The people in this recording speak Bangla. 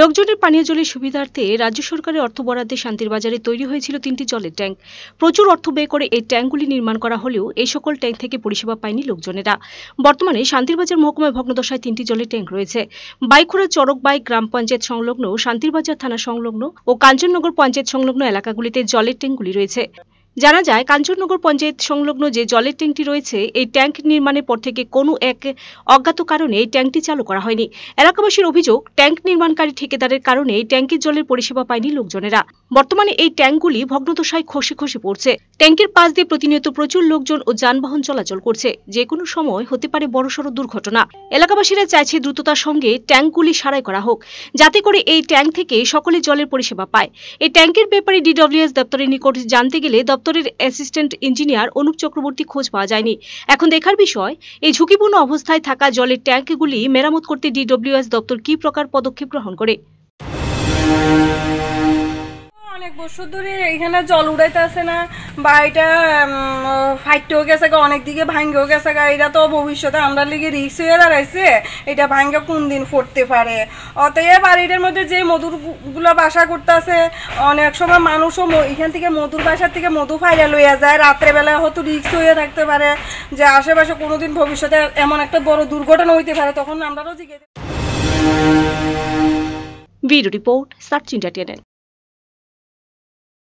লোকজনের পানীয় জলের সুবিধার্থে রাজ্য সরকারের অর্থ বরাদ্দে শান্তির বাজারে তৈরি হয়েছিল তিনটি জলের ট্যাঙ্ক প্রচুর অর্থ ব্যয় করে এই ট্যাঙ্কগুলি নির্মাণ করা হলেও এই সকল ট্যাঙ্ক থেকে পরিষেবা পায়নি লোকজনেরা বর্তমানে শান্তির বাজার মহকুমায় ভগ্নদশায় তিনটি জলের ট্যাঙ্ক রয়েছে বাইখোড়া চরক বাই গ্রাম পঞ্চায়েত সংলগ্ন শান্তির বাজার থানা সংলগ্ন ও কাঞ্চননগর পঞ্চায়েত সংলগ্ন এলাকাগুলিতে জলের ট্যাঙ্কগুলি রয়েছে জানা যায় কাঞ্চননগর পঞ্চায়েত সংলগ্ন যে জলের ট্যাঙ্কটি রয়েছে এই ট্যাঙ্ক নির্মাণের পর থেকে কোনো এক অজ্ঞাত কারণে এই ট্যাঙ্কটি চালু করা হয়নি এলাকাবাসীর অভিযোগ ট্যাঙ্ক নির্মাণকারী ঠিকাদারের কারণে এই ট্যাঙ্কের জলের পরিষেবা পায়নি লোকজনেরা বর্তমানে এই ট্যাঙ্কগুলি ভগ্নদশায় খসে খসে পড়ছে ট্যাঙ্কের পাশ দিয়ে প্রতিনিয়ত প্রচুর লোকজন ও যানবাহন চলাচল করছে যে কোনো সময় হতে পারে বড়সড় দুর্ঘটনা এলাকাবাসীরা চাইছে দ্রুততার সঙ্গে ট্যাঙ্কগুলি সারাই করা হোক যাতে করে এই ট্যাঙ্ক থেকে সকলে জলের পরিষেবা পায় এই ট্যাঙ্কের ব্যাপারে ডিডব্লিউএস দপ্তরের নিকট জানতে গেলে দপ্তরের অ্যাসিস্ট্যান্ট ইঞ্জিনিয়ার অনুপ চক্রবর্তী খোঁজ পাওয়া যায়নি এখন দেখার বিষয় এই ঝুঁকিপূর্ণ অবস্থায় থাকা জলের ট্যাঙ্কগুলি মেরামত করতে ডিডব্লিউএস দপ্তর কি প্রকার পদক্ষেপ গ্রহণ করে বছর ধরে এখানে জল উড়াইতেছে না বা এটা ফাইটতেও গেছে গা অনেক দিকে ভাঙ্গেও গেছে গা এটা তো ভবিষ্যতে আমরা লিগে রিক্স হয়ে দাঁড়াইছে এটা ভাঙ্গে কোন দিন ফটতে পারে অতএব বাড়িটার এটার মধ্যে যে মধুরগুলো বাসা করতেছে অনেক সময় মানুষও এখান থেকে মধুর বাসার থেকে মধু ফাইরা লইয়া যায় রাত্রেবেলা হয়তো রিক্স হয়ে থাকতে পারে যে আশেপাশে কোনো দিন ভবিষ্যতে এমন একটা বড় দুর্ঘটনা হইতে পারে তখন আমরাও জিজ্ঞেস ভিডিও রিপোর্ট সার্চ ইন্ডিয়া